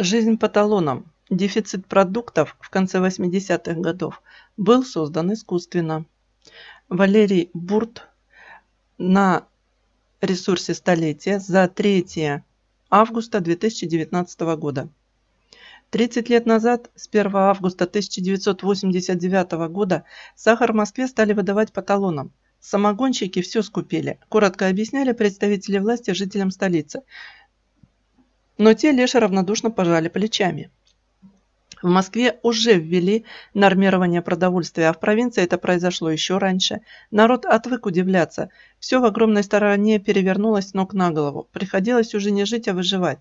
Жизнь по талонам. Дефицит продуктов в конце 80-х годов был создан искусственно. Валерий Бурт на ресурсе столетия за 3 августа 2019 года. 30 лет назад, с 1 августа 1989 года, сахар в Москве стали выдавать по талонам. Самогонщики все скупили, коротко объясняли представители власти жителям столицы но те лишь равнодушно пожали плечами в Москве уже ввели нормирование продовольствия, а в провинции это произошло еще раньше. Народ отвык удивляться. Все в огромной стороне перевернулось ног на голову. Приходилось уже не жить, а выживать.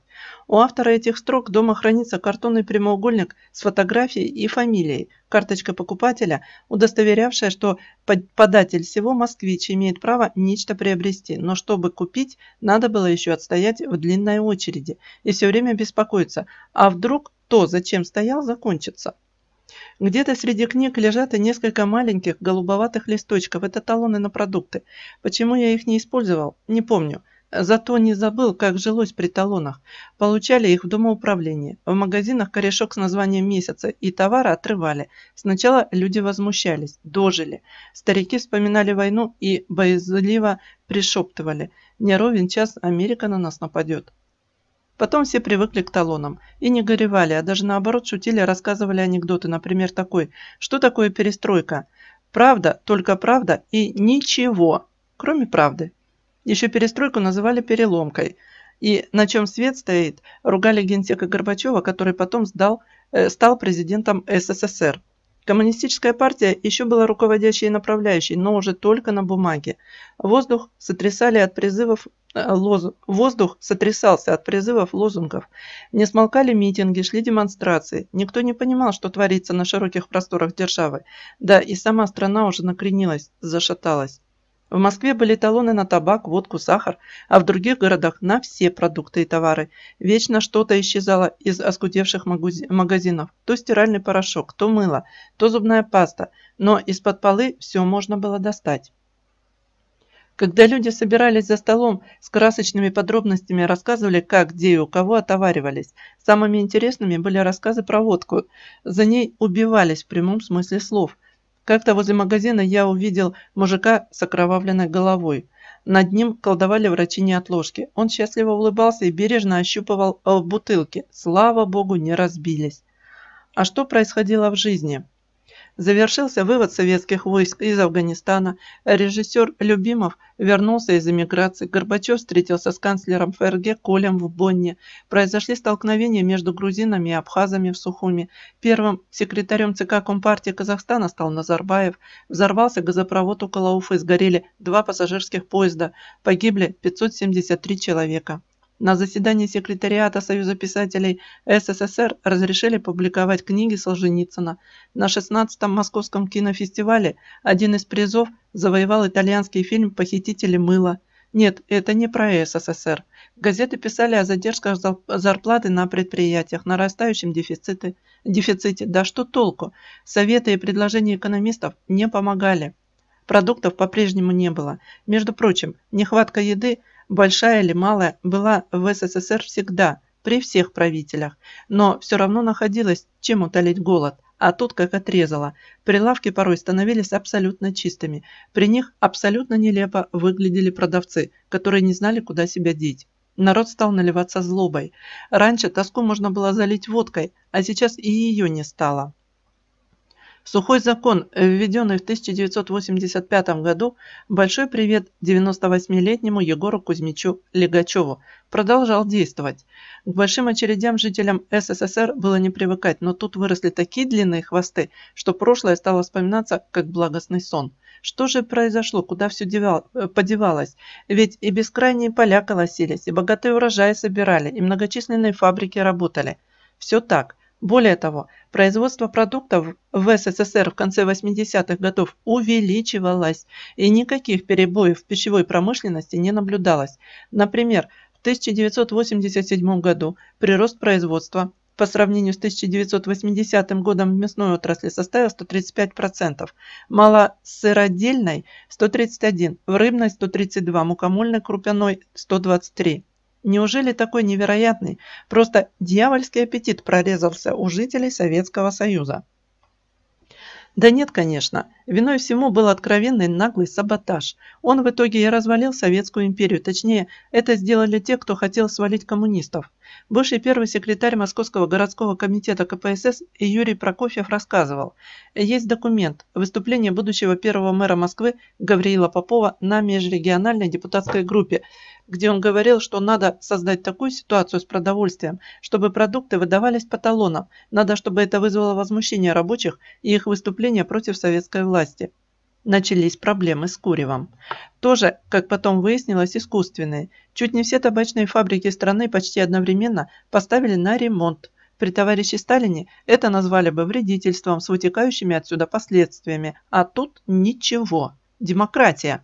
У автора этих строк дома хранится картонный прямоугольник с фотографией и фамилией, карточка покупателя, удостоверявшая, что податель всего москвич имеет право нечто приобрести, но чтобы купить, надо было еще отстоять в длинной очереди и все время беспокоиться, а вдруг то, зачем стоял, закончится. Где-то среди книг лежат и несколько маленьких голубоватых листочков. Это талоны на продукты. Почему я их не использовал? Не помню. Зато не забыл, как жилось при талонах. Получали их в домоуправлении. В магазинах корешок с названием месяца и товара отрывали. Сначала люди возмущались, дожили. Старики вспоминали войну и боязливо пришептывали. Не ровен час Америка на нас нападет. Потом все привыкли к талонам и не горевали, а даже наоборот шутили, рассказывали анекдоты, например, такой «Что такое перестройка?» Правда, только правда и ничего, кроме правды. Еще перестройку называли переломкой. И на чем свет стоит, ругали генсека Горбачева, который потом сдал, э, стал президентом СССР. Коммунистическая партия еще была руководящей и направляющей, но уже только на бумаге. Воздух сотрясали от призывов э, лоз... Воздух сотрясался от призывов лозунгов. Не смолкали митинги, шли демонстрации. Никто не понимал, что творится на широких просторах державы. Да, и сама страна уже накренилась, зашаталась. В Москве были талоны на табак, водку, сахар, а в других городах на все продукты и товары. Вечно что-то исчезало из оскудевших магазинов. То стиральный порошок, то мыло, то зубная паста. Но из-под полы все можно было достать. Когда люди собирались за столом, с красочными подробностями рассказывали, как, где и у кого отоваривались. Самыми интересными были рассказы про водку. За ней убивались в прямом смысле слов – как-то возле магазина я увидел мужика с окровавленной головой. Над ним колдовали врачи неотложки. Он счастливо улыбался и бережно ощупывал э, бутылки. Слава богу, не разбились. А что происходило в жизни? Завершился вывод советских войск из Афганистана. Режиссер Любимов вернулся из эмиграции. Горбачев встретился с канцлером ФРГ Колем в Бонне. Произошли столкновения между грузинами и абхазами в Сухуми. Первым секретарем ЦК Компартии Казахстана стал Назарбаев. Взорвался газопровод около Уфы. Сгорели два пассажирских поезда. Погибли 573 человека. На заседании секретариата Союза писателей СССР разрешили публиковать книги Солженицына. На 16-м Московском кинофестивале один из призов завоевал итальянский фильм «Похитители мыла». Нет, это не про СССР. Газеты писали о задержках зарплаты на предприятиях, нарастающем дефиците. дефиците. Да что толку? Советы и предложения экономистов не помогали. Продуктов по-прежнему не было. Между прочим, нехватка еды – большая или малая, была в СССР всегда, при всех правителях, но все равно находилась, чем утолить голод, а тут как отрезало. Прилавки порой становились абсолютно чистыми. При них абсолютно нелепо выглядели продавцы, которые не знали, куда себя деть. Народ стал наливаться злобой. Раньше тоску можно было залить водкой, а сейчас и ее не стало. Сухой закон, введенный в 1985 году, большой привет 98-летнему Егору Кузьмичу Легачеву, продолжал действовать. К большим очередям жителям СССР было не привыкать, но тут выросли такие длинные хвосты, что прошлое стало вспоминаться как благостный сон. Что же произошло, куда все подевалось? Ведь и бескрайние поля колосились, и богатые урожаи собирали, и многочисленные фабрики работали. Все так. Более того, производство продуктов в СССР в конце 80-х годов увеличивалось, и никаких перебоев в пищевой промышленности не наблюдалось. Например, в 1987 году прирост производства по сравнению с 1980 годом в мясной отрасли составил 135%, малосыродельной – 131%, в рыбной – 132%, мукомольной крупяной – 123%. Неужели такой невероятный, просто дьявольский аппетит прорезался у жителей Советского Союза? Да нет, конечно. Виной всему был откровенный наглый саботаж. Он в итоге и развалил Советскую империю. Точнее, это сделали те, кто хотел свалить коммунистов. Бывший первый секретарь Московского городского комитета КПСС Юрий Прокофьев рассказывал. Есть документ выступление будущего первого мэра Москвы Гавриила Попова на межрегиональной депутатской группе, где он говорил, что надо создать такую ситуацию с продовольствием, чтобы продукты выдавались по талонам, надо, чтобы это вызвало возмущение рабочих и их выступление против советской власти. Начались проблемы с куревом. Тоже, как потом выяснилось, искусственные. Чуть не все табачные фабрики страны почти одновременно поставили на ремонт, при товарище Сталине это назвали бы вредительством с вытекающими отсюда последствиями, а тут ничего. Демократия.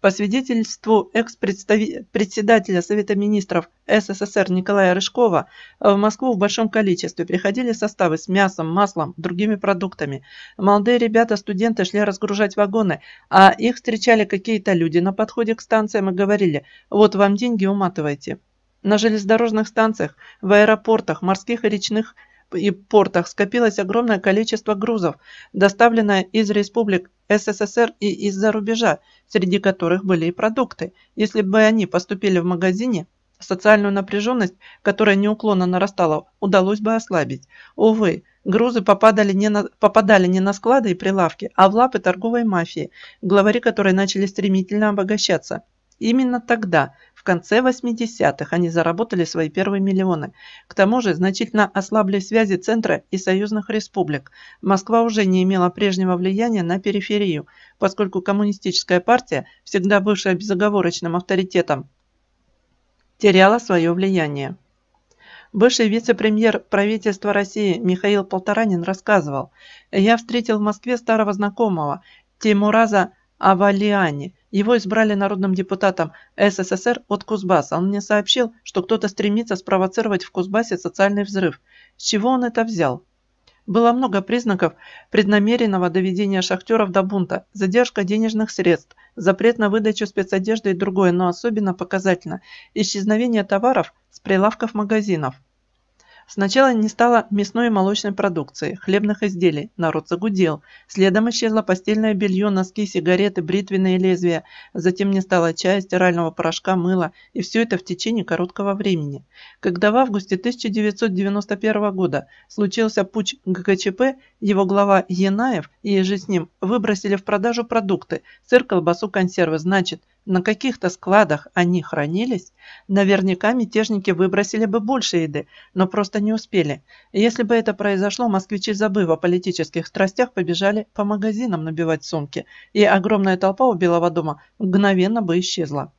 По свидетельству экс-председателя Совета министров СССР Николая Рыжкова, э, в Москву в большом количестве приходили составы с мясом, маслом, другими продуктами. Молодые ребята-студенты шли разгружать вагоны, а их встречали какие-то люди на подходе к станциям и говорили «Вот вам деньги, уматывайте». На железнодорожных станциях, в аэропортах, морских и речных и портах скопилось огромное количество грузов, доставленное из республик СССР и из-за рубежа, среди которых были и продукты. Если бы они поступили в магазине, социальную напряженность, которая неуклонно нарастала, удалось бы ослабить. Увы, грузы попадали не на, попадали не на склады и прилавки, а в лапы торговой мафии, главари которой начали стремительно обогащаться. Именно тогда в конце 80-х они заработали свои первые миллионы. К тому же значительно ослабли связи Центра и союзных республик. Москва уже не имела прежнего влияния на периферию, поскольку коммунистическая партия, всегда бывшая безоговорочным авторитетом, теряла свое влияние. Бывший вице-премьер правительства России Михаил Полторанин рассказывал, «Я встретил в Москве старого знакомого Тимураза Авалиани – его избрали народным депутатом СССР от Кузбасса. Он мне сообщил, что кто-то стремится спровоцировать в Кузбассе социальный взрыв. С чего он это взял? Было много признаков преднамеренного доведения шахтеров до бунта, задержка денежных средств, запрет на выдачу спецодежды и другое, но особенно показательно – исчезновение товаров с прилавков магазинов – Сначала не стало мясной и молочной продукции, хлебных изделий, народ загудел. Следом исчезло постельное белье, носки, сигареты, бритвенные лезвия. Затем не стало чая, стирального порошка, мыла. И все это в течение короткого времени. Когда в августе 1991 года случился путь ГКЧП, его глава Янаев и же с ним выбросили в продажу продукты – сыр, колбасу, консервы. Значит, на каких-то складах они хранились, наверняка мятежники выбросили бы больше еды, но просто не успели. Если бы это произошло, москвичи, забыв о политических страстях, побежали по магазинам набивать сумки, и огромная толпа у Белого дома мгновенно бы исчезла.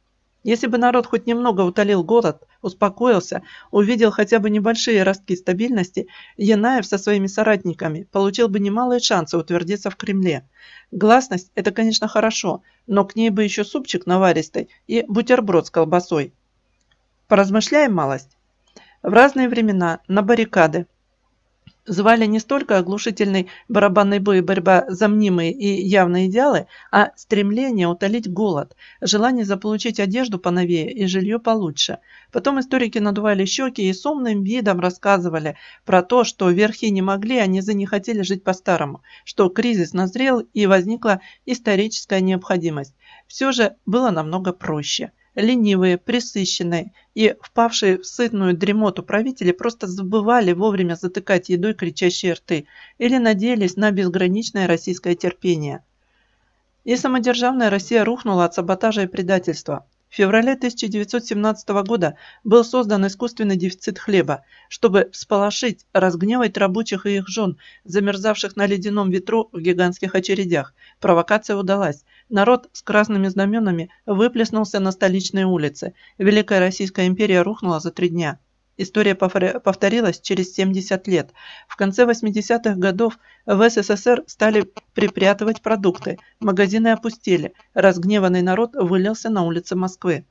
Если бы народ хоть немного утолил голод, успокоился, увидел хотя бы небольшие ростки стабильности, Янаев со своими соратниками получил бы немалые шансы утвердиться в Кремле. Гласность – это, конечно, хорошо, но к ней бы еще супчик наваристый и бутерброд с колбасой. Поразмышляем малость. В разные времена на баррикады звали не столько оглушительный барабанный бой борьба за мнимые и явные идеалы, а стремление утолить голод, желание заполучить одежду поновее и жилье получше. Потом историки надували щеки и с умным видом рассказывали про то, что верхи не могли, а низы не хотели жить по-старому, что кризис назрел и возникла историческая необходимость. Все же было намного проще ленивые, присыщенные и впавшие в сытную дремоту правители просто забывали вовремя затыкать едой кричащие рты или надеялись на безграничное российское терпение. И самодержавная Россия рухнула от саботажа и предательства, в феврале 1917 года был создан искусственный дефицит хлеба, чтобы всполошить, разгневать рабочих и их жен, замерзавших на ледяном ветру в гигантских очередях. Провокация удалась. Народ с красными знаменами выплеснулся на столичные улицы. Великая Российская империя рухнула за три дня. История повторилась через 70 лет. В конце 80-х годов в СССР стали припрятывать продукты, магазины опустели, разгневанный народ вылился на улицы Москвы.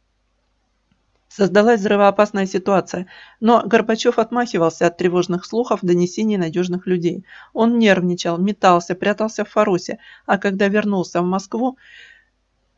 Создалась взрывоопасная ситуация, но Горбачев отмахивался от тревожных слухов, донесений надежных людей. Он нервничал, метался, прятался в Фарусе, а когда вернулся в Москву,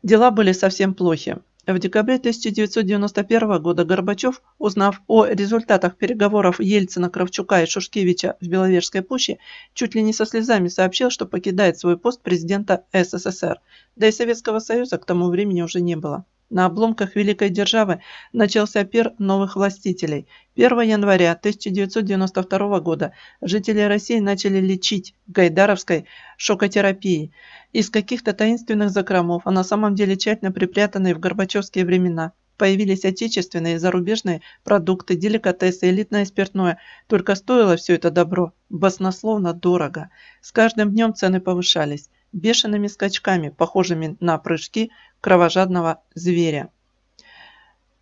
дела были совсем плохи. В декабре 1991 года Горбачев, узнав о результатах переговоров Ельцина, Кравчука и Шушкевича в Беловежской пуще, чуть ли не со слезами сообщил, что покидает свой пост президента СССР, да и Советского Союза к тому времени уже не было на обломках Великой Державы начался пир новых властителей. 1 января 1992 года жители России начали лечить гайдаровской шокотерапией Из каких-то таинственных закромов, а на самом деле тщательно припрятанные в горбачевские времена, появились отечественные и зарубежные продукты, деликатесы, элитное спиртное. Только стоило все это добро баснословно дорого. С каждым днем цены повышались бешеными скачками, похожими на прыжки кровожадного зверя.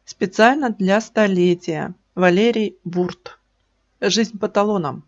Специально для столетия. Валерий Бурт. Жизнь по талонам.